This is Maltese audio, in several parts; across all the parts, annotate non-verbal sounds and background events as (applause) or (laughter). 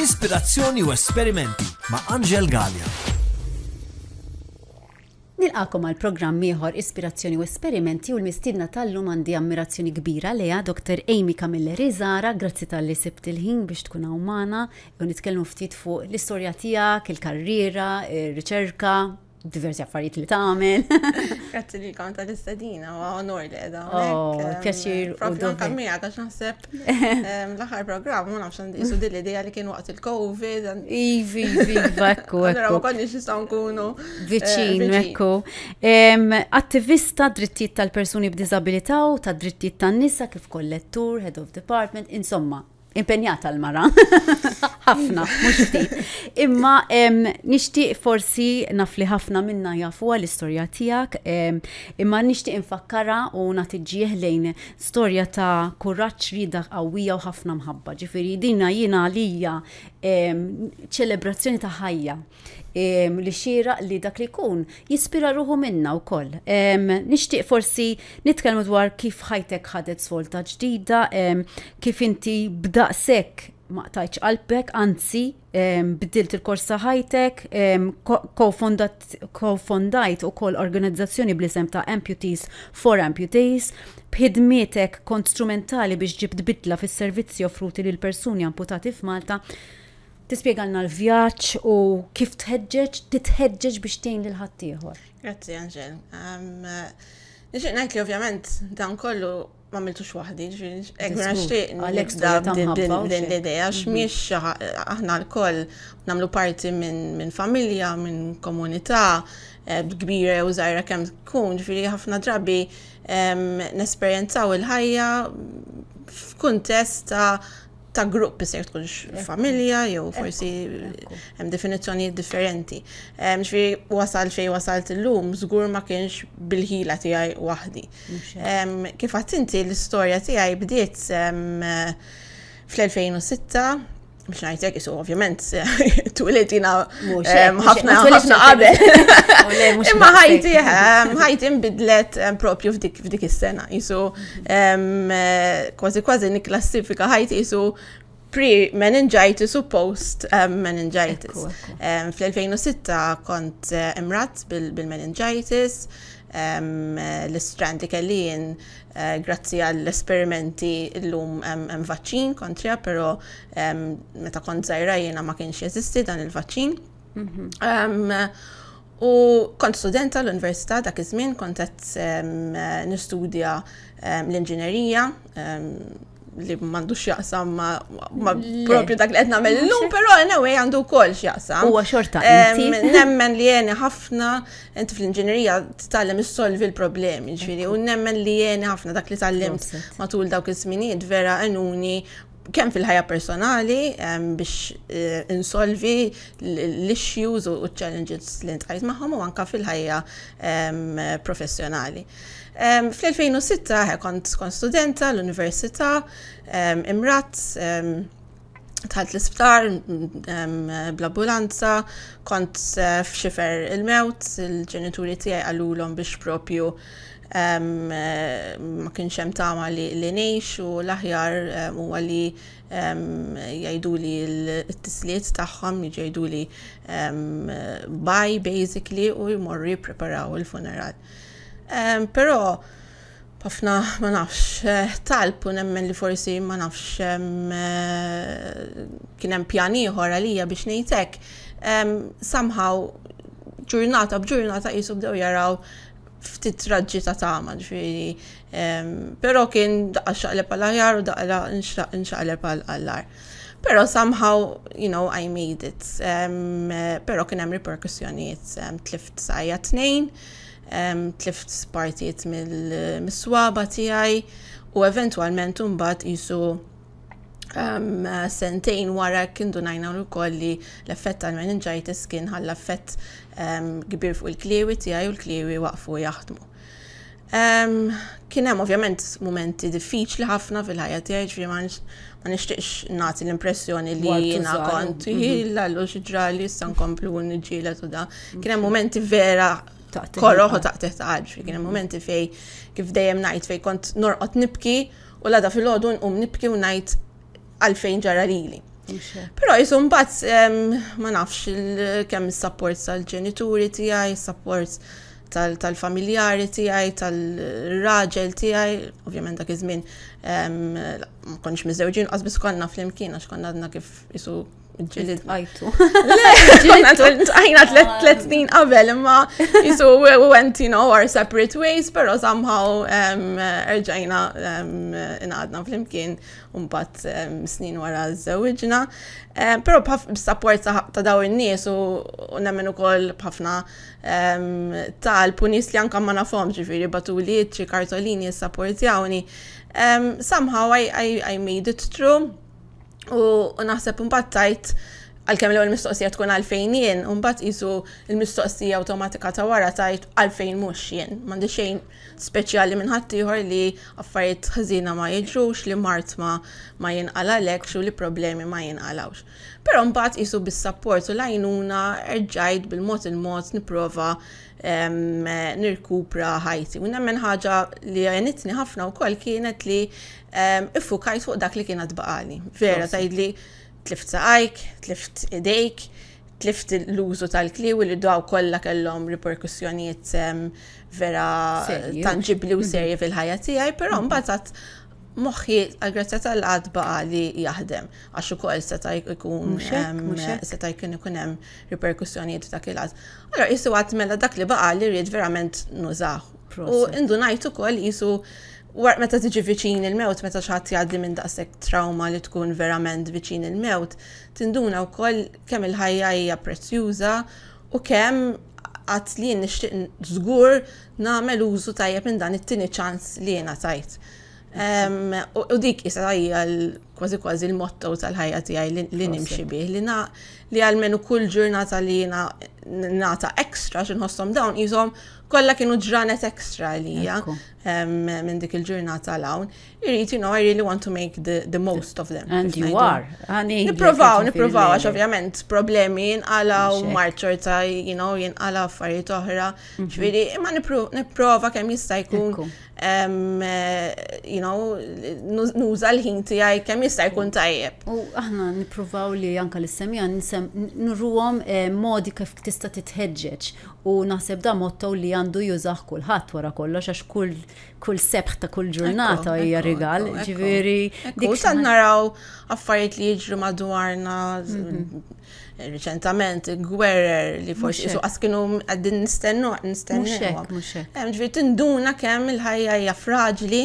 Ispirazzjoni u esperimenti ma' Angel Gallia. Nilqakom għal programm ieħor Ispirazzjoni u Esperimenti u l-mistidna tal-lum għandi ammirazzjoni kbira leja Dr. Amy Kamille Rizara, grazzi tal-li sibt il-ħin biex tkun għumana, u nitkellmu ftit fuq l-istorja tiegħek, il-karriera, ir-riċerka, diversi affarijiet li tagħmel. (laughs) Grazzi li kont tal-istadina u onor li qiegħda. Oh, pjaċir. Propju anke miegħek għax l-aħħar programm u nafx ndisu din l-idea li kien waqt il-COVID. Ivi, ivi, vekku. Allora ma konniex nistgħu nkunu. Eh, viċin, vekku. Attivista drittijiet tal-persuni b'diżabilità u ta' drittijiet tan-nisa kif kollettur, head of department, insomma, impenjata l-mara. (laughs) ħafna, muxti. Imma nishtiq forsi nafli ħafna minna jafu l-istorja tijak, imma nishtiq infakkara u natiġieħ lejn storja ta' kurraċ rida għawija u ħafna mħabba. Ġifiri, dinna jina lija ċelebrazzjoni ta' ħajja li xira li dak li kun jispira ruħu minna u koll. Nishtiq forsi nitkellmu dwar kif ħajtek ħadet svolta ġdida, kif inti bdaqsek ma tajċ qalbek, anzi, bdilt il-korsa ħajtek, kofondajt u koll organizzazzjoni blisem ta' Amputees for Amputees, bħidmietek konstrumentali biex ġibt bidla fis servizzi offruti lil persuni amputati f'Malta, tispiegalna l-vjaċ u kif tħedġeġ, titħedġeġ biex tejn l-ħattijħor. Grazzi, Angel, ehm, Nixtieq ngħid li ovvjament dan kollu ma miltux waħdi, għegħna xtieq nibda din l-idea, x'miex mhm. aħna l-koll namlu parti minn familja, minn komunità, eh, kbira u zaħira kemm tkun, ġifieri ħafna drabi ehm, nesperjenzaw il-ħajja f'kuntest ta' ta' grupp jisir tkunx familja jew forsi hemm definizzjonijiet differenti. Mxfi wasal fejn wasalt illum żgur ma kienx bil-ħila tiegħi waħdi. Kif qatt inti l-istorja tiegħi bdiet fl-2006 biex najtek isu, ovvjament, (laughs) tulit jina eh, ħafna ħafna qabel. (laughs) Imma ħajti, eh, ħajti mbidlet eh, propju f'dik is-sena, isu kważi kważi niklassifika ħajti isu pre-meningitis u post-meningitis. Fl-2006 kont imrat bil-meningitis, bil Eh, l strand li kelli jien eh, grazzi għall-esperimenti l-lum hemm vaċċin kontrija, però meta kont żgħira jiena ma kienx jeżisti dan il-vaċċin. Mhm. U kont studenta l-Università dak iż-żmien kont qed nistudja l-inġinerija li mandu x'jaqsam ma ma' propju dak li qed nagħmel illum, però anyway għandu wkoll x'jaqsam. Huwa xorta. (laughs) Nemmen li jeni ħafna inti fl-inġinerija titgħallem is-solvi l-problemi, ġifieri, u nemmen li jeni ħafna dak li tallem matul dawk iż-żminijiet vera għenuni kemm fil-ħajja personali biex e, insolvi l-issues u challenges li ntqajt magħhom u anka fil-ħajja professjonali. Fl-2006 kont kon studenta l-università, imrat, tħalt l-isptar bl-ambulanza, kont e, fxifer il-mewt, il-ġenituri tiegħi għalulhom biex propju Eh, ma kienx hemm tama li ngħix u l-aħjar eh, huwa li jgħidu li l-tisliet tagħhom jgħidu li baj basically u jmorru jippreparaw il-funeral. Però ħafna ma nafx eh, talb u nemmen li forsi ma nafx kien hemm pjan ieħor għalija biex ngħidlek. Somehow ġurnata b'ġurnata jisub daw jaraw ftit raġġi ta' tama, ġifiri. Pero kien daqxaqleb pal ħjar u daqla nxaqleb pal ħar Pero somehow, you know, I made it. Um, pero kien hemm riperkussjonijiet um, tlift sajja tnejn, um, tlift partijiet mill miswaba tiegħi u eventualment mbagħad jisu sentejn wara kindu najna wkoll li l-effett tal-meningitis kien ħalla effett kbir fuq il-kliewi tijaj u l-kliewi waqfu jaħdmu. Kien hemm ovvjament mumenti diffiċli ħafna fil-ħajja tiegħi ġifieri ma nixtieqx nagħti l-impressjoni li jiena kont ħillallu mhm. xi ġrali issa nkomplu niġġieled u da. Mhm. Kien hemm mumenti vera u taqtih ta' ġri. Kien hemm mumenti fej kif dejjem ngħid fej kont norqod nibki u l-għada fil-ħodu nqum nibki u ngħid għalfejn ġara lili. Pero jisum bat, ma nafx kemm il-support tal-ġenituri tijaj, il-support tal-familjari tijaj, tal-raġel tijaj, ovvjament dak iż-żmien ma konniex miżewġin, qasbis konna fl-imkien għax konna għadna kif jisu Ġilid (laughs) għajtu. Għajna tlet snin qabel, imma jisu we went, you know, our separate ways, pero somehow erġajna inqadna fl-imkien unbat snin wara zewġna. Pero b'sapport ta' daw in-nies u nemmen ukoll b'ħafna tal-punis li anka ma nafhom ġifieri batuliet xi kartolini s-sapportjawni. Somehow I, I, I made it through. U naħseb mbagħad tajt għalkemm l-ewwel mistoqsija tkun għalfejn jien, u mbagħad qisu l-mistoqsija awtomatika ta' wara tajt għalfejn mhux jien. M'għandi xejn speċjali minn ħaddieħor li affarijiet ħażina ma jiġux li mart ma ma jinqalalek, xu li problemi ma jinqalawx. Però mbagħad qisu bis-sapport u lajnuna erġajt bil-mod il-mod nipprova ehm, nirkupra ħajti. U nemmen ħaġa li għenitni ħafna wkoll kienet li Iffukajt fuq dak li kienet baqali. Vera, li tlift saqajk, tlift idejk, tlift l-użu tal-kliw li d-għaw kollha kellhom riperkussjonijiet vera tangibli u mhm. serji fil-ħajja tiegħi, però mhm. mbagħad moħħi għal-grazzja tal-qadba li jaħdem għax ukoll seta' jkun seta' jkun ikun hemm riperkussjonijiet ta' kilqas. Allora jisu għad mela dak li baqali li rrid verament nużaħ. U indunajtu ukoll jisu Wara meta tiġi viċin il-mewt, meta xaħat jgħaddi minn daqshekk trauma li tkun verament viċin il-mewt, tinduna wkoll kemm il-ħajja hija prezzjuża u kemm għat li nixtieq żgur nagħmel użu tajjeb minn dan it-tieni ċans li jiena tajt. U dik isa hija kważi kważi l-motto tal-ħajja tiegħi li nimxi bih li na li għalmenu kull ġurnata li jena nata ekstra x'inħossom dawn qishom kollha kienu ġranet ekstra għalija minn dik il-ġurnata l-għawn. Irrit, you know, I really want to make the, the most of them. And you are. Niprofaw, niprofaw, għax ovvjament problemi u marċorta, you know, jinqala affarijiet oħra. Ġviri, imma niprova kemm jista' jkun you know, nuża l-ħin tiegħi kemm jista' jkun tajjeb. U aħna nippruvaw li janka l semja nruwom modi kif tista' titħeġġeġ u naħseb da motto li għandu jużaħ kulħadd wara kollox għax kull kull sebħ ta' kull ġurnata hija rigal, ġifieri. Dik sa' naraw affarijiet li jiġru madwarna reċentament gwerer li forsi su għaskinu għaddin nistennu nistennu. Muxek, muxek. Ġifieri tinduna kemm il-ħajja hija fraġli,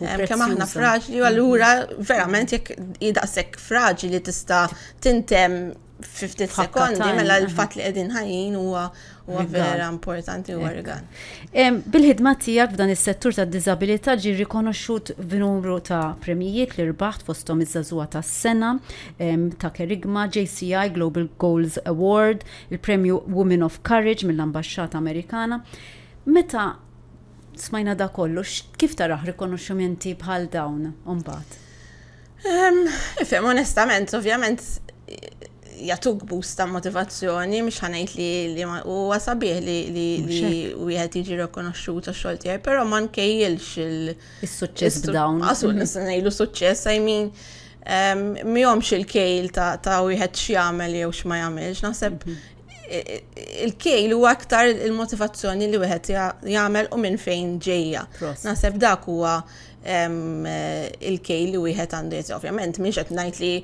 kemm aħna fraġli, u allura verament jekk jidaqsek fraġli tista' tintem 50 sekondi, mela l-fat li għedin ħajin huwa vera importanti eh. u għargan. Bil-ħidma tijak f'dan is-settur ta' disabilità ġi rikonoxxut b'numru ta' premijiet li rbaħt fostom iż-żazuwa ta' sena ta' Kerigma, JCI Global Goals Award, il-Premju Women of Courage mill-Ambasċata Amerikana. Meta smajna da kollu, kif taraħ rikonoxximenti bħal dawn, umbat? Fem, onestament, ovvjament, jatuk boost ta' motivazzjoni, mhux ħanajt li li u għasabieħ li li u jħed jiġi rekonosciuta xogħol tiegħi, però ma nkejjilx il-suċċess b'dawn. Asul mhm. nista' ngħidu suċċess, I mean miħomx il-kejl ta' u jħed x'jagħmel jew x'ma jagħmelx, naħseb mhm. il-kejl huwa aktar il-motivazzjoni li wieħed jagħmel u minn fejn ġejja. Naħseb dak huwa eh, il-kejl li wieħed għandu ovvjament mhix qed ngħid li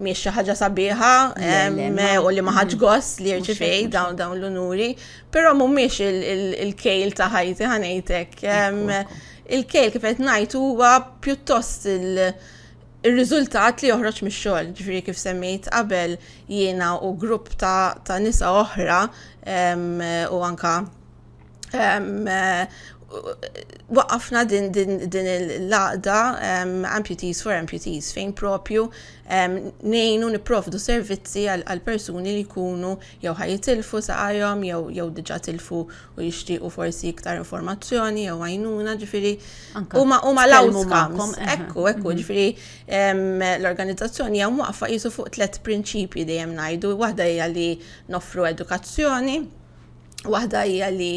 miex xi ħaġa sabiħa u li ma ħaġ mm-hmm. goss li rċifej dawn dawn l-unuri, però mhumiex il-kejl ta' ħajti ħanejtek. Il-kejl kif qed ngħid huwa pjuttost il- riżultat rizultat li joħroġ mix-xogħol, ġifieri kif semmejt qabel jiena u grupp ta', ta nisa oħra u anka waqafna din, din, din il-laqda um, amputees for amputees fejn propju um, nejnu niprofdu servizzi għal persuni li kunu jew ħajitilfu saqajhom jew jew diġa tilfu u jixtiequ forsi iktar informazzjoni jew għajnuna ġifieri huma huma l-outcomes. Ekku, ekku, mhm. ġifieri l-organizzazzjoni hija waqfa qisu fuq tliet prinċipji dejjem ngħidu, waħda hija li noffru edukazzjoni, Waħda hija li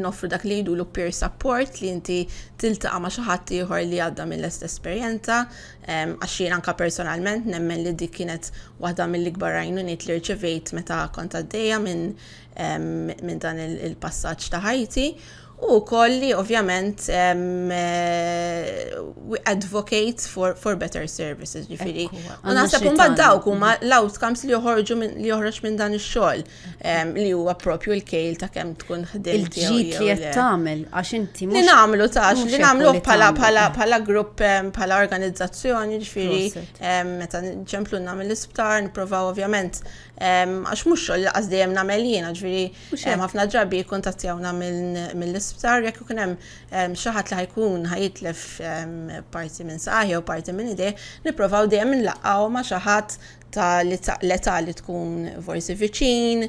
nofru dak li jidu l peer support li inti tiltaqa ma' xi ħadd ieħor li għadda mill-est esperjenza għax jien anka personalment nemmen li dik kienet waħda mill-ikbar għajnuniet li rċevejt meta kont għaddejja minn dan il-passaġġ ta' ħajti U kolli, ovvjament, um, uh, we advocate for, for better services, ġifiri. U naħseb un dawk huma l-outcomes li joħorġu li joħroġ minn dan ix-xogħol um, li huwa propju l-kejl ta' kemm tkun ħdil Il-ġit li qed għax inti Li nagħmlu tax, li nagħmlu bħala pala, grupp bħala organizzazzjoni, ġifiri, meta ġemplu nagħmel l-isptar, niprofaw ovvjament għax mhux xogħol qas dejjem nagħmel jiena, ġifiri, ħafna drabi namil mill-isptar l-isptar jekk ikun hemm xi ħadd li ħajkun ħajitlef parti minn saħi u parti minn idej, nipprovaw dejjem inlaqgħu ma' xi ħadd ta' l-età li tkun forsi viċin,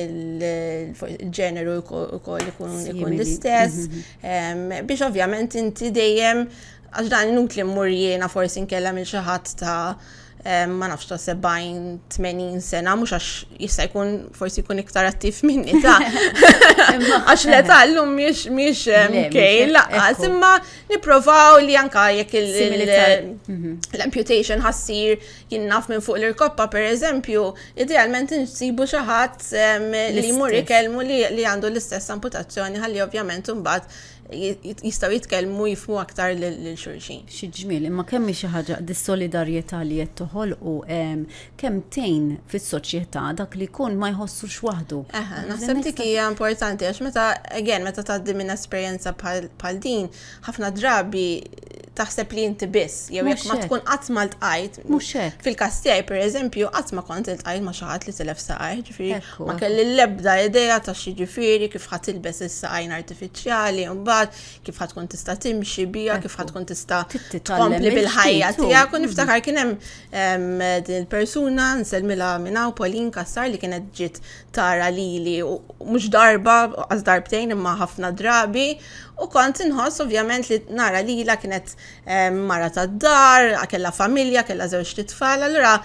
il-ġeneru ukoll ikun l-istess, mhm, mhm. biex ovvjament inti dejjem għax dan inutli mmur jiena forsi nkellem il xi ħadd ta' ma nafx ta' 70-80 sena, mux għax jista' jkun forsi jkun iktar attiv minni (laughs) ta' (laughs) għax li ta' l-lum miex miex mkej, laqqas imma niprofaw li anka jekk mhm. Mhm. l-amputation ħassir naf minn fuq l-irkoppa per eżempju, idealment nsibu xaħat li jmur ikelmu li għandu l-istess amputazzjoni ħalli ovvjament imbagħad jistaw jitkellmu jifmu aktar l-xurxin. Xi ġmiel, imma kemm xi ħaġa dis-solidarjetà li qed toħolqu kemm tejn fis-soċjetà dak li jkun ma jħossux waħdu. Aha, naħseb dik hija importanti għax meta again meta tgħaddi minn esperjenza bħal din ħafna drabi taħseb li inti biss, jew jekk ma tkun qatt ma ltqajt. Fil-każ tiegħi pereżempju qatt ma kont iltqajt ma xi ħadd li tilef saqaj, ġifieri ma kelli l-ebda idea ta' xi ġifieri kif ħadd tilbes is-saqajn artifiċjali mbagħad kif ħadd tkun tista' timxi bija, kif ħadd tkun tista' tkompli bil-ħajja tiegħek kun niftakar kien hemm il-persuna nsellmilha hawn Paulin Kassar li kienet ġiet tara lili u mhux darba għaż darbtejn imma ħafna drabi u kont inħoss ovvjament li nara li la kienet eh, mara tad dar, kella familja, kella zewġ titfal, allura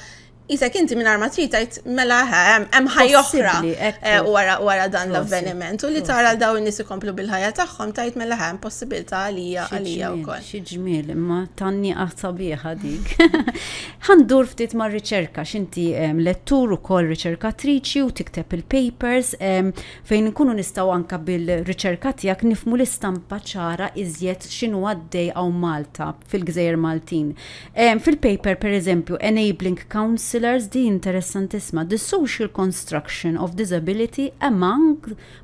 jisa kinti minn arma tritajt mela hemm ħaj oħra eh, wara dan l-avveniment u li tara daw n-nis ikomplu bil-ħajja tagħhom tajt mela hemm possibilità għalija għalija wkoll. Xi ġmiel imma tanni qasabiħa dik. (laughs) Ħandur ftit ma' riċerka x'inti lettur ukoll riċerkatriċi u tikteb il-papers fejn nkunu nistgħu anka bil-riċerka tiegħek nifmu l-istampa ċara iżjed x'inhu għaddej għaw Malta fil-Gżejjer Maltin. Fil-paper pereżempju Enabling Council Pillars di interessantisma, The Social Construction of Disability Among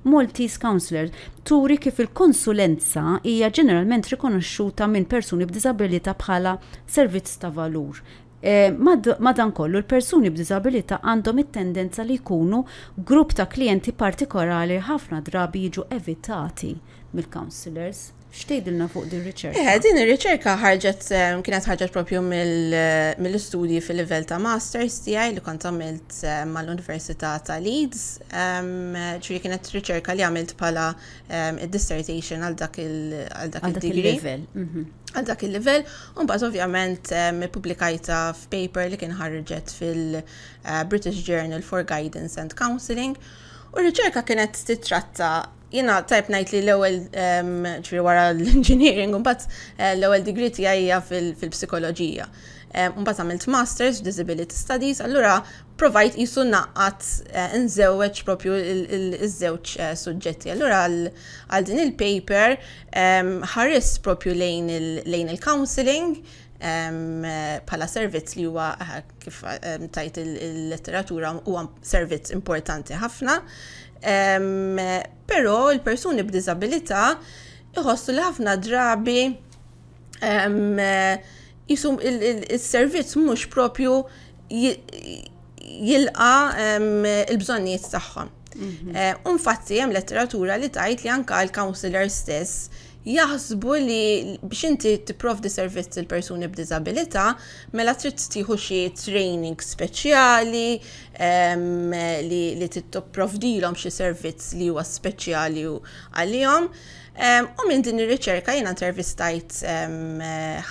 Maltese Counselors. Turi kif il-konsulenza hija ġeneralment rikonoxxuta minn persuni b'diżabilità bħala servizz ta' valur. E, madan kollu l-persuni b'diżabilità għandhom it-tendenza li jkunu grupp ta' klienti partikolari ħafna drabi jiġu evitati mill-counselors. Xtejdilna fuq din riċerka? Eh, din ir-riċerka ħarġet eh, kienet ħarġet propju eh, mill-istudji fil-livell ta' masters tiegħi li kont għamilt eh, mal-Università ta' Leeds. ċri ehm, kienet riċerka li għamilt bħala id-dissertation ehm, għal dak il level Għal dak il-livell, un bat ovvjament ehm, publikajta f'paper li kien ħarġet fil-British Journal for Guidance and Counseling. U r-riċerka kienet titratta jina tajb najt li l-ewel ċri wara l-engineering, unbat eh, l-ewel degree għajja fil-psikologija. Eh, bat għamilt masters, disability studies, allura provajt jisu naqqat eh, nżewċ propju iż-żewċ suġġetti. Allura għal din il-paper ħaris propju lejn il-counseling, pala servizz li huwa kif tajt il-letteratura huwa servizz importanti ħafna. Però il-persuni b'diżabilità iħossu li ħafna drabi jisum il-servizz mhux propju jilqa il-bżonnijiet tagħhom. Mhm. Eh, Unfatti hemm letteratura li tajt li anka l-counselor stess jaħsbu li biex inti tipprovdi servizz il persuni b'diżabilità mela trid tieħu xi training speċjali li, li tipprovdilhom xi servizz li huwa speċjali għalihom. U minn din ir-riċerka jiena intervistajt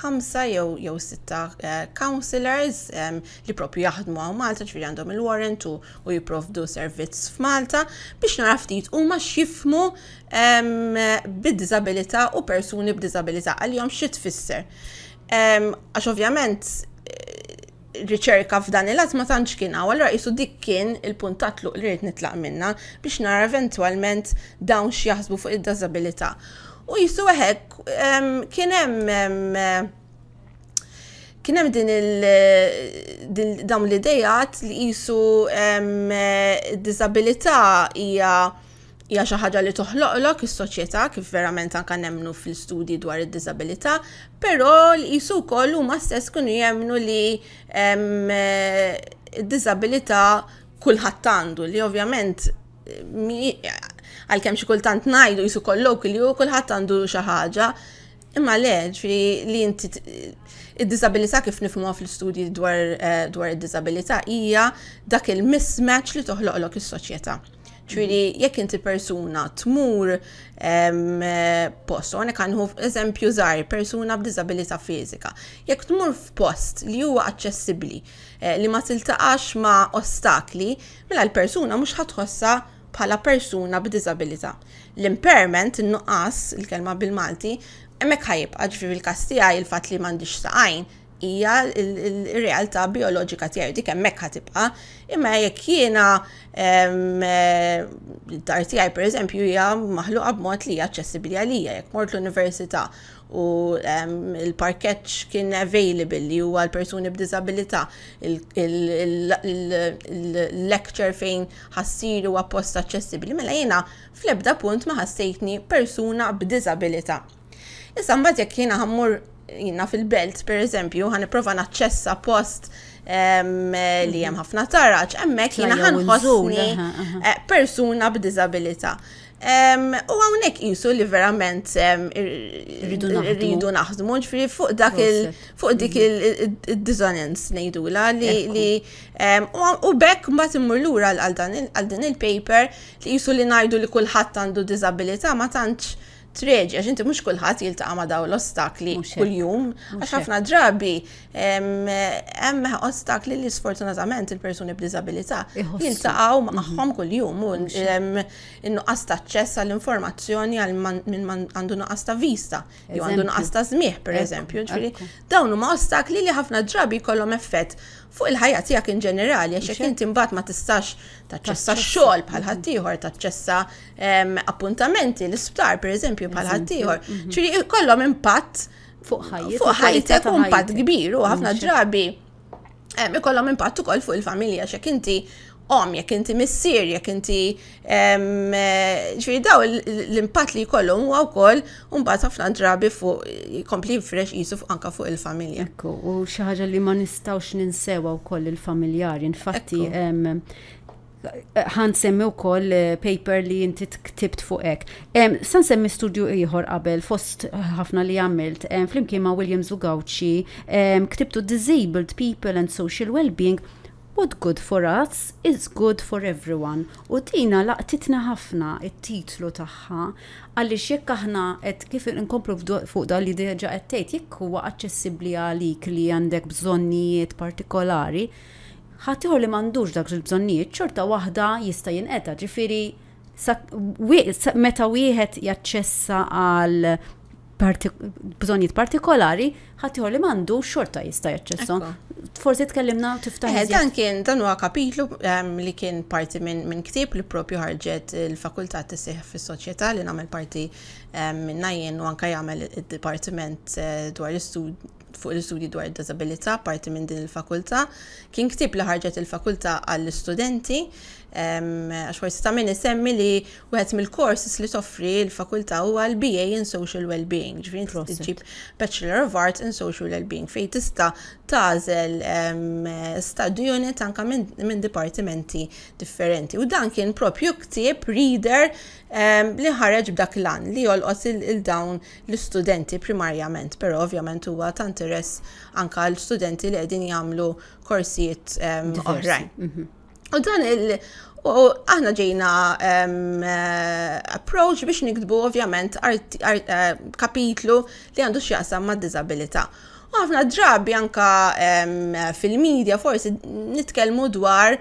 ħamsa jew sitta eh, counselors li propju jaħdmu għaw Malta, ġifieri għandhom il-warrant u jipprovdu servizz f'Malta biex nara ftit huma xifmu bid-diżabilità u persuni b'diżabilità għalihom xi tfisser. Għax ovvjament riċerka f'dan il-għaz ma tantx kien għaw, għallura jisu dik kien il-puntat luq li rrit nitlaq minna biex nara eventualment dawn x'jaħsbu fuq id-dazabilità. U jisu għek, kien hemm kien hemm din il dawn l-idejat li jisu disabilità hija hija xi ħaġa li toħloqlok is-soċjetà kif verament anke nemmnu fil-studji dwar id-diżabilità, però l-qisu wkoll huma stess kienu jemnu li id-diżabilità eh, kulħadd għandu li ovvjament eh, għalkemm xi kultant ngħidu jisu kollok li kulħadd għandu xi ħaġa, imma le li inti id-disabilità kif nifhmu fl istudji dwar eh, id diżabilità hija dak il-mismatch li toħloqlok is-soċjetà ċwiri, jekk inti persuna tmur post, għonek għanħu eżempju zaħir, persuna b'dizabilita fizika, jekk tmur f'post li huwa aċċessibli, eh, li ma tiltaqax ma' ostakli, mela l-persuna mux ħatħossa bħala persuna b'dizabilita. L-impairment, n-nuqqas, il-kelma bil-Malti, emmek ħajib, għagġi fil kastijaj il-fat li mandiċ saqajn, hija il-realtà bioloġika tiegħi dik hemmhekk ħatibqa'. Imma jekk jiena ehm, eh, dar tiegħi pereżempju hija maħluqa b'mod li hija aċċessibbli għalija jekk mort l-università u ehm, il-parkeċ kien available li huwa l-persuni b'disabilità, il-lecture fejn ħassir huwa post aċċessibbli, mela jiena fl-ebda punt ma ħassejtni persuna b'disabilità. Issa mbagħad jekk jiena ħammur jina fil-belt, per eżempju, għan prova naċċessa post li jem mhm. ħafna taraċ, emmek jina ħanħosni eh, persuna b'dizabilita. U għawnek jisu li verament rridu naħdmu, ġifri fuq dak il fuq dik il mhm. dizonens nejdu la li u bekk ma timmur lura għal din il-paper li jisu li najdu li kullħat għandu disabilita ma tantx treġi, għax inti mux kullħat jiltaqa ma daw l-ostakli kull-jum, għax ħafna drabi hemm ostakli li sfortunatament il-persuni b'dizabilita jiltaqaw magħhom mhm. kull-jum innu innuqqas ta' ċess għall-informazzjoni għal minn għandu nuqqas ta' vista, jew għandu nuqqas ta' per eżempju, ġifieri dawn huma ostakli li ħafna drabi jkollhom effett fuq il-ħajja tiegħek in ġenerali għax inti mbagħad ma tistax taċċessa x-xogħol bħal mm-hmm. ħaddieħor, taċċessa appuntamenti l-isptar pereżempju bħal ħaddieħor. Mm-hmm. ċiri kollhom impatt fuq ħajja. Fuq ħajtek impatt kbir u ħafna ġrabi mm-hmm. ikollhom impatt ukoll fuq il-familja x'ek inti om, jekk inti missier, jekk inti eh, ġviri daw l-impatt li jkollhom huwa wkoll mbagħad ħafna drabi fuq jkompli fresh jisuf anka fuq il-familja. Ekku, u xi ħaġa li ma nistgħux ninsewa wkoll il-familjari. Infatti ħan semmi u koll eh, paper li jinti tiktibt fuqek. Um, san semmi studju iħor qabel, fost ħafna li għamilt, flimkien ma' Williams u Gauci, ktibtu Disabled People and Social Wellbeing, What good for us is good for everyone. U tina laqtitna ħafna it-titlu tagħha għaliex jekk aħna qed kif inkomplu fuq dan li deġa qed tgħid jekk huwa aċċessibbli għalik li għandek bżonnijiet partikolari, ħatiħor li m'għandux dak il-bżonnijiet xorta waħda jista' jinqeta' ġifieri meta wieħed jaċċessa għal bżonjiet partikolari, ħatiħor li mandu xorta jista' jaċċessom. Forsi tkellimna tiftaħ. Eh, dan kien dan huwa kapitlu ehm, li kien parti minn ktieb li propju ħarġet il-fakultà tisih fis-soċjetà li nagħmel parti ehm, minn najjen u anke jagħmel id-dipartiment eh, dwar l-istud fuq l-istudji dwar disabilità parti minn din il-fakultà, kien ktib li ħarġet il-fakultà għall-studenti għax forsi ta' minn semmi li wieħed mill-courses li toffri l-fakultà huwa l-BA in Social Wellbeing, ġifieri inti tġib Bachelor of Arts in Social Wellbeing fejn tista' tagħżel studju unit anke minn dipartimenti differenti. U dan kien propju ktieb reader li ħareġ b'dak l-an li jolqos il-dawn l-studenti primarjament, però ovvjament huwa ta' interess anka l-studenti li qegħdin jagħmlu korsijiet oħrajn. Mhm. U dan il- U aħna ġejna eh, approach biex nikdbu ovvjament eh, kapitlu li għandu xjaqsam ma' disabilita. U ħafna drabi anka fil-medja forsi nitkelmu dwar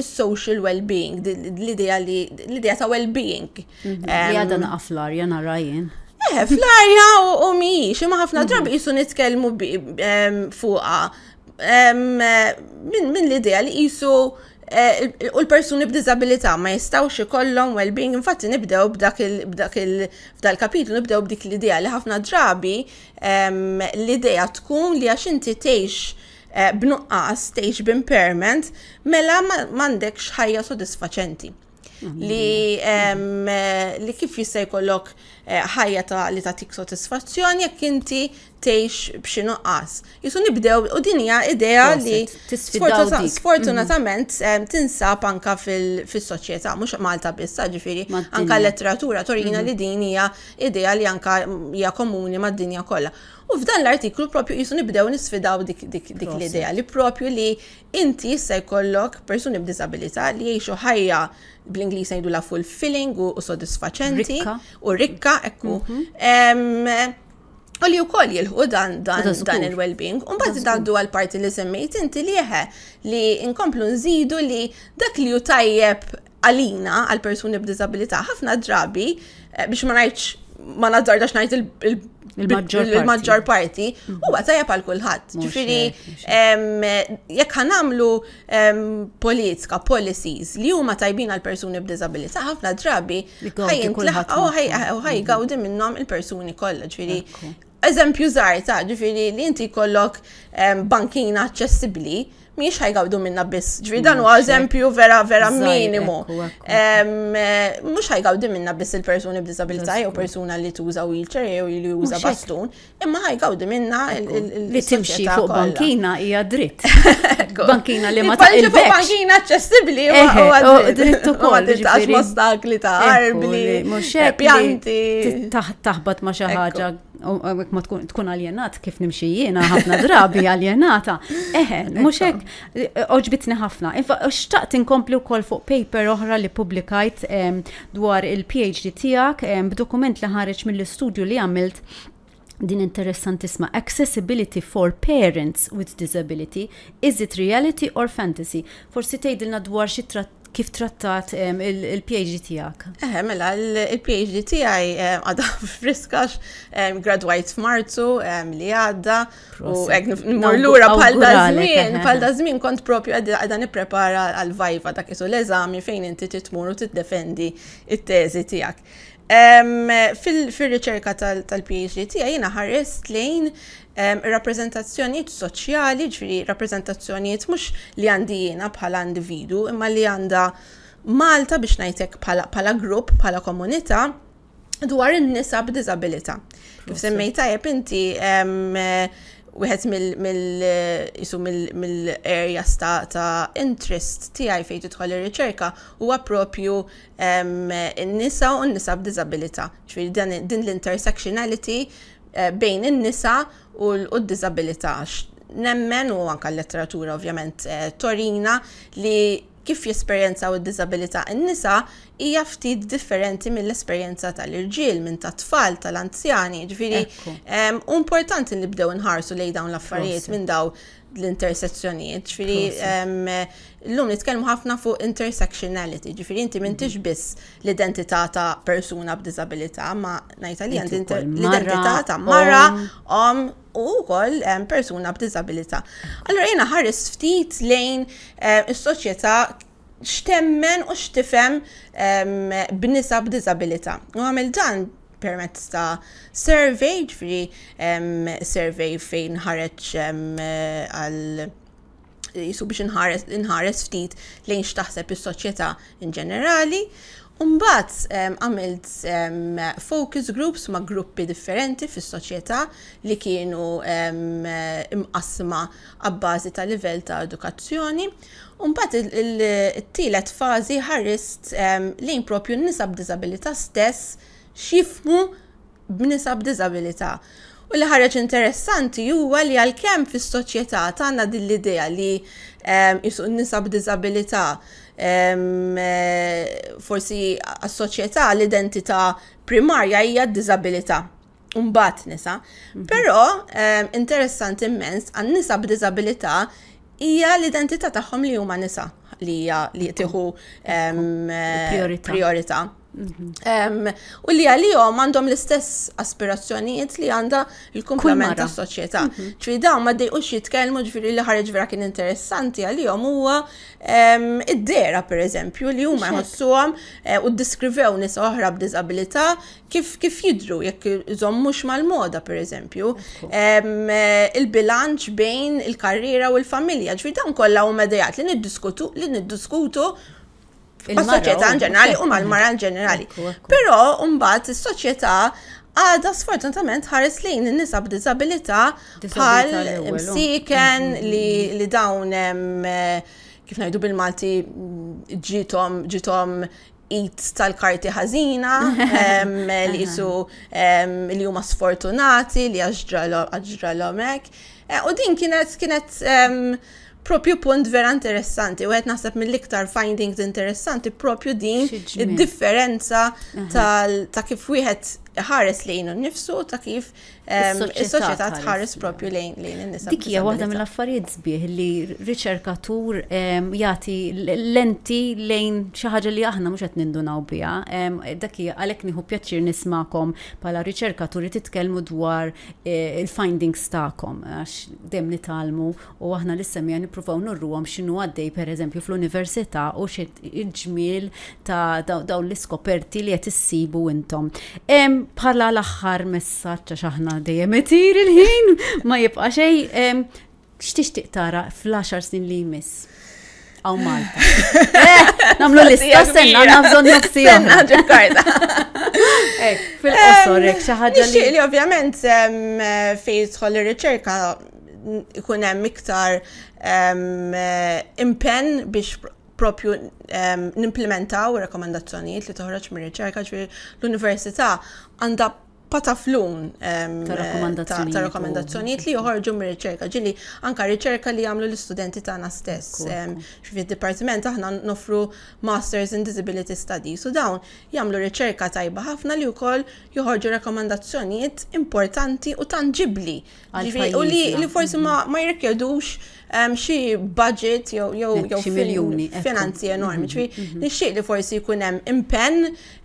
is-social well-being, l-idea ta' well-being. Mhm. Li għadan għaflar, jana rajin. Eh, flar arja u miex, ma ħafna mhm. drabi jisu nitkelmu fuqa. Eh, min l-idea li jisu Eh, u l-persuni b'dizabilità ma jistawx ikollhom well-being, infatti nibdew b'dak il kapitlu nibdew b'dik l-idea li ħafna drabi ehm, l-idea tkun li għax inti tgħix eh, b'nuqqas, tgħix b'impairment, mela m'għandekx ħajja sodisfaċenti li, li kif jista' jkollok eh, ħajja ta' li ta' tik sotisfazzjoni jekk inti tgħix b'xi nuqqas. Jisu nibdew u din hija idea li sfortunatament tinsab anka fis-soċjetà mhux Malta biss, eh, ġifieri anka l-letteratura torina mhm. li din hija idea li anka hija komuni mad-dinja kollha. U f'dan l-artiklu propju jisun nibdew nisfidaw dik, dik, dik l-ideja li propju li inti se jkollok persuni b'disabilità li jiexu ħajja bl-Inglis ngħidu la fulfilling u, u sodisfaċenti u rikka, ekku. Mhm. U li u koll jilħu dan, dan, dan il-well-being. Unbat daddu għal-parti li semmejt inti liħe li inkomplu nżidu li dak li u tajjeb għalina għal persuni b'disabilità ħafna drabi eh, biex ma najċ ma nazzardax najt il-maġġor parti, mm-hmm. huwa tajjeb għal kulħadd. Ġifieri jekk għanamlu politika, policies li huma tajbin għal persuni b'diżabilità, ħafna drabi ħajintlaħqu u ħajgawdi minnhom il-persuni kollha. Ġifieri eżempju żgħar ta' ġifieri li inti jkollok bankina aċċessibbli miex ħajgawdu minna biss. Ġri mm, dan huwa eżempju vera vera minimu. Eh, mhux ħajgawdu minna biss il-persuni b'disabilità jew persuna li tuża wheelchair jew li uża bastun, imma ħajgawdu minna li timxi fuq bankina hija dritt. (laughs) Bankina li ma taqilx. Fuq bankina aċċessibbli u dritt ukoll. Għax li ta' arbli, pjanti. Taħbat ma xi ħaġa għek ma tkun aljenat kif nimxi jiena ħafna drabi (laughs) aljenata. Eħe, eh, mux hekk oġbitni ħafna. Xtaqt inkompli wkoll fuq paper oħra li publikajt dwar il-PhD tiegħek b'dokument li ħareġ mill-istudju li għamilt din interessantisma accessibility for parents with disability is it reality or fantasy forsi tgħidilna dwar xi kif trattat il-PhD tijak? Eh, mela, il-PhD tijaj għada (laughs) friskax, graduajt f'Marzu li għadda, u mor lura palda zmin, palda zmin kont propju għadda niprepara għal-vajva dak isu l-eżami fejn inti titmur u titdefendi it-tezi tijak. Fil-riċerka tal-PhD tijaj jina ħarrest lejn rappresentazzjonijiet soċjali, ġifiri rappresentazzjonijiet mux li għandi jena bħala individu, imma li għanda Malta biex najtek bħala grupp, bħala komunità, dwar in-nisa b'dizabilita. Kif semmejta jep inti wieħed mill area areas ta' interest tiegħi fejn tidħol ir-riċerka huwa propju n-nisa u n-nisa b'diżabilità. Ġifieri din l-intersectionality Eh, bejn in-nisa u d-disabilità. Nemmen u anka l-letteratura ovvjament eh, torina li kif jesperjenza u d disabilità in-nisa hija ftit differenti mill-esperjenza tal-irġiel, minn ta' tfal, tal-anzjani, ġviri importanti li bdew nħarsu lej dawn l-affarijiet minn daw l-intersezzjonijiet, ġviri L-lum nitkellmu ħafna fuq intersectionality, ġifiri inti m'intix mm-hmm. biss l-identità ta' persuna b'disabilità, ma ngħidha li l-identità ta' mara, om, u kol persuna b'disabilità. Allora jena ħares ftit lejn eh, is-soċjetà xtemmen u xtifem b'nisa b'disabilità. U għamil dan permezz ta' survey, ġifiri survey fejn ħareġ għal jisub biex inħares ftit lejn x'taħseb is-soċjetà in ġenerali. Umbat ehm, għamilt um, focus groups ma' gruppi differenti fis soċjetà li kienu um, ehm, imqasma għabbażi ta' livell ta' edukazzjoni. Umbat il-tielet fażi ħarrist um, lejn propju n-nisa b'dizabilità stess xifmu b'nisab disabilità. U li ħareġ interessanti huwa li għalkemm fis-soċjetà tagħna din l-idea li ehm, jisuq nisa b'diżabilità ehm, eh, forsi għas-soċjetà l-identità primarja hija d-diżabilità. Umbat nisa. Mhm. Però ehm, interessanti immens għan-nisa b'diżabilità hija l-identità tagħhom li huma nisa li hija li tieħu priorità. U li għalihom għandhom l-istess aspirazzjonijiet li għandha l-kumplament tas-soċjetà. ċvi mhm. dawn ma dejqux jitkellmu ġviri li ħareġ vera kien interessanti għalihom huwa id-dera pereżempju li huma jħossuhom eh, u ddiskrivew nies oħra b'diżabilità kif kif jidru jekk zommux mal-moda pereżempju. Eh, il-bilanċ bejn il-karriera u l-familja, ġifieri dawn kollha huma dejjat li niddiskutu li niddiskutu mas-soċjetà oh, ġenerali u mal-mara in ġenerali. Però mbagħad is-soċjetà għada sfortunatament ħares lejn in-nisa b'diżabilità bħal oh. msiken mm-hmm. li dawn eh, kif ngħidu bil-Malti mm, ġitom ġitom it tal-karti ħażina (laughs) li jisu li huma sfortunati li għaġġralhom hekk. Eh, u din kienet kienet propju punt vera interessanti, u għed nasab mill-iktar findings interessanti propju din id-differenza ta' kif wieħed ħares lejn nifsu ta' kif ehm, is-soċjetà tħares propju lejn lejn in-nisa. Dik hija waħda mill-affarijiet sbieħ li riċerkatur ehm, jagħti lenti lejn xi ħaġa li aħna mhux qed nindunaw biha. Ehm, dak hija għalhekk nieħu pjaċir nismakom bħala riċerkaturi titkellmu dwar eh, il-findings tagħkom għax dem nitalmu u aħna l-issemija nippruvaw nurruhom x'inhu għaddej pereżempju fl-università u xi ġmiel ta' dawn l-iskoperti li qed issibu intom bħala l-aħħar messaċ għax aħna dejjem itir il-ħin ma jibqa' xej x'tixtieq tara fl-10 snin li jmiss. Aw Malta. (laughs) Eh, namlu lista, senna, nabżon nofsi. Senna, ġukkarda. (laughs) Ek, eh, fil-qosor, ek, xaħġa li. Li ovvjament fej tħolli riċerka ikun hemm iktar impenn biex propju um, nimplementaw rekomendazzjonijiet li toħroġ mir riċerka ġviri l-Università għandha pataflun um, ta' eh, rakomendazzjonijiet li joħorġu mir riċerka ġili anka riċerka li jagħmlu l-istudenti tagħna stess. Um, d-dipartiment aħna nofru Masters in Disability Studies u dawn jagħmlu riċerka tajba ħafna li wkoll joħorġu rekomendazzjonijiet importanti u tanġibli. U li, li forsi ma, ma jirkjedux xi budget jew jew miljuni finanzi enormi. Ċifi mhm, mhm. nixtieq li forsi jkun hemm impenn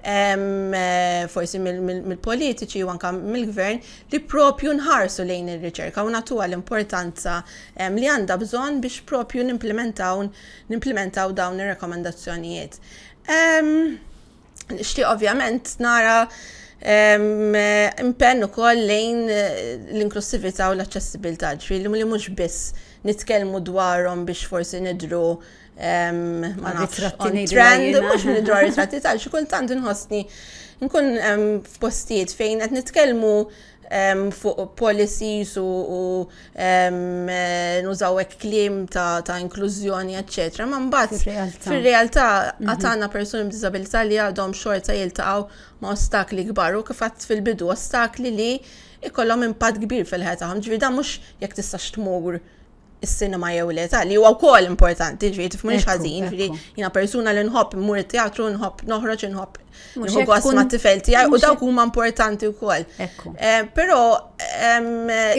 eh, forsi mill-politiċi u anke mill-gvern li propju nħarsu lejn ir-riċerka u natuha l-importanza li għandha bżonn biex propju nimplementaw nimplementaw dawn ir-rekomendazzjonijiet. Nixtieq ovvjament nara impenn ukoll lejn eh, l-inklusivita u l-aċċessibilità, ġifieri li mhux biss nitkellmu dwarhom biex forsi nidru ma nafx trend, mhux nidru (laughs) ritratti tal xi kultant nkun f'postijiet fejn qed nitkellmu um, fuq policies u, u um, eh, nużawek klim ta', ta inklużjoni, ecc. Ma mbagħad fir-realtà mhm. għatana persuni b'diżabilità li għadhom xorta jiltaqgħu ma' ostakli kbar u kif fil-bidu ostakli li ikollhom impatt kbir fil-ħeta ħam ġifieri mhux jekk tistax tmur is-sinema jew le ta' li huwa wkoll importanti, ġifieri tifmu ħażin, ġifieri jiena persuna li nħobb imur it-teatru nħobb noħroġ inħobb nħobb ma' tifel tiegħi u dawk huma importanti wkoll. Eh, però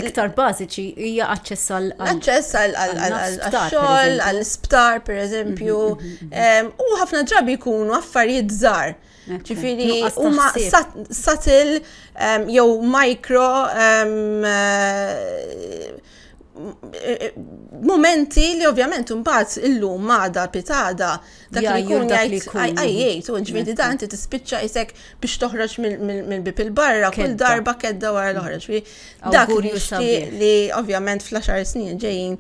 iktar bażiċi hija aċċess għal aċċess għall-xogħol, għall-isptar pereżempju, mm, mm, mm, u ħafna drabi jkunu affarijiet żgħar. Ġifieri huma satil jew micro eh, momenti li ovvjament mbagħad illum maħda pitada dak li kun jgħid u ġvidi da inti tispiċċa jisek biex toħroġ mill-bib il-barra kull darba kedda wara l-ħroġ. Dak li ovvjament fl snin ġejjin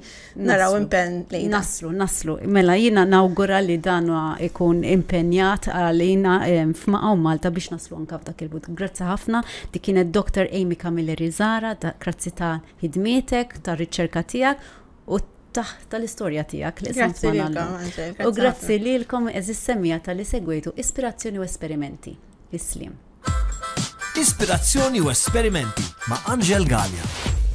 naraw impen li Naslu, naslu. Mela jina nawgura li dan ikun impenjat għalina f'maqaw Malta biex naslu anka f'dak il-but. Grazzi ħafna, dik kienet Dr. Amy Camilleri Zara, grazzi ta' hidmietek. ta' Richard riċerka tijak u taħta l-istoria tijak. li semmana. U grazzi li lilkom eżis semmija tal-li segwitu ispirazzjoni u esperimenti. Islim. Ispirazzjoni u esperimenti ma' Angel Gallia.